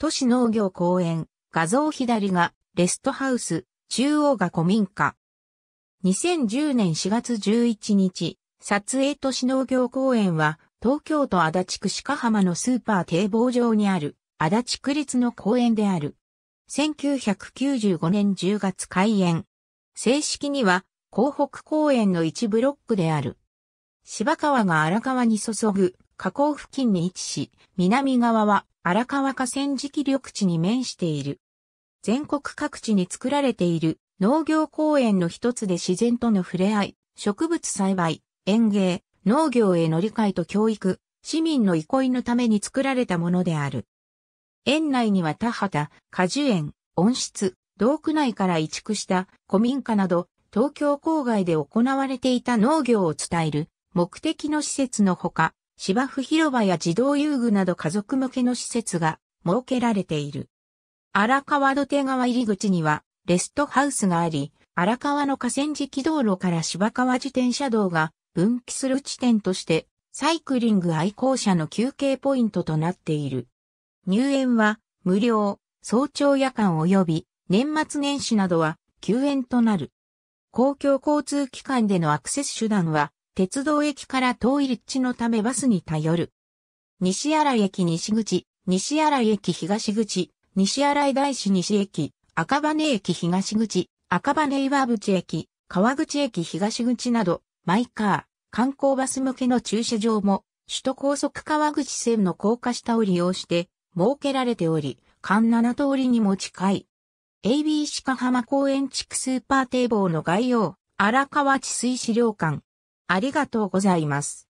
都市農業公園、画像左がレストハウス、中央が古民家。2010年4月11日、撮影都市農業公園は、東京都足立区鹿浜のスーパー堤防上にある、足立区立の公園である。1995年10月開園。正式には、港北公園の一ブロックである。芝川が荒川に注ぐ、河口付近に位置し、南側は荒川河川敷緑地に面している。全国各地に作られている農業公園の一つで自然との触れ合い、植物栽培、園芸、農業への理解と教育、市民の憩いのために作られたものである。園内には田畑、果樹園、温室、道区内から移築した古民家など、東京郊外で行われていた農業を伝える目的の施設のほか、芝生広場や児童遊具など家族向けの施設が設けられている。荒川土手川入り口にはレストハウスがあり、荒川の河川敷道路から芝川自転車道が分岐する地点としてサイクリング愛好者の休憩ポイントとなっている。入園は無料、早朝夜間及び年末年始などは休園となる。公共交通機関でのアクセス手段は鉄道駅から遠い立地のためバスに頼る。西新井駅西口、西新井駅東口、西新井大師西駅、赤羽駅東口、赤羽岩淵駅、川口駅東口など、マイカー、観光バス向けの駐車場も、首都高速川口線の高架下を利用して、設けられており、間7通りにも近い。AB 鹿浜公園地区スーパー堤防の概要、荒川治水資料館、ありがとうございます。